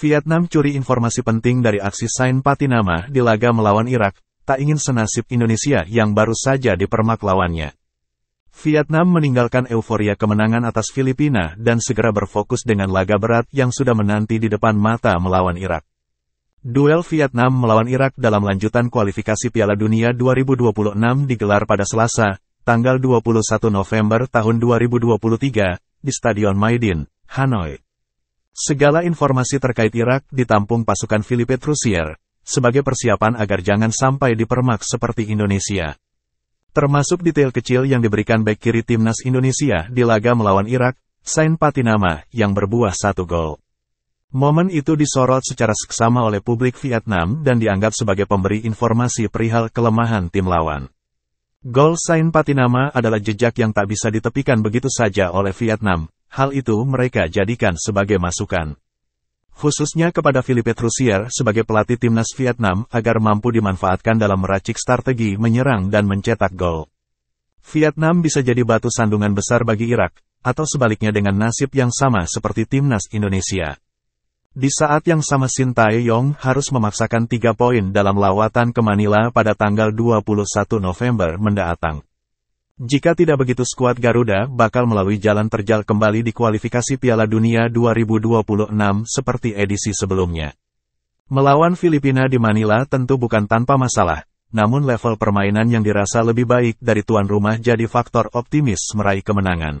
Vietnam curi informasi penting dari aksi Sain Patinama di laga melawan Irak, tak ingin senasib Indonesia yang baru saja dipermak lawannya. Vietnam meninggalkan euforia kemenangan atas Filipina dan segera berfokus dengan laga berat yang sudah menanti di depan mata melawan Irak. Duel Vietnam melawan Irak dalam lanjutan kualifikasi Piala Dunia 2026 digelar pada Selasa, tanggal 21 November tahun 2023, di Stadion Maidin, Hanoi. Segala informasi terkait Irak ditampung pasukan Philippe Trussier, sebagai persiapan agar jangan sampai dipermak seperti Indonesia. Termasuk detail kecil yang diberikan baik kiri timnas Indonesia di laga melawan Irak, Sain Patinama, yang berbuah satu gol. Momen itu disorot secara seksama oleh publik Vietnam dan dianggap sebagai pemberi informasi perihal kelemahan tim lawan. Gol Sain Patinama adalah jejak yang tak bisa ditepikan begitu saja oleh Vietnam, Hal itu mereka jadikan sebagai masukan. Khususnya kepada Philippe Trussier sebagai pelatih timnas Vietnam agar mampu dimanfaatkan dalam meracik strategi menyerang dan mencetak gol. Vietnam bisa jadi batu sandungan besar bagi Irak, atau sebaliknya dengan nasib yang sama seperti timnas Indonesia. Di saat yang sama Shin Tae Yong harus memaksakan tiga poin dalam lawatan ke Manila pada tanggal 21 November mendatang. Jika tidak begitu skuad Garuda bakal melalui jalan terjal kembali di kualifikasi Piala Dunia 2026 seperti edisi sebelumnya. Melawan Filipina di Manila tentu bukan tanpa masalah, namun level permainan yang dirasa lebih baik dari tuan rumah jadi faktor optimis meraih kemenangan.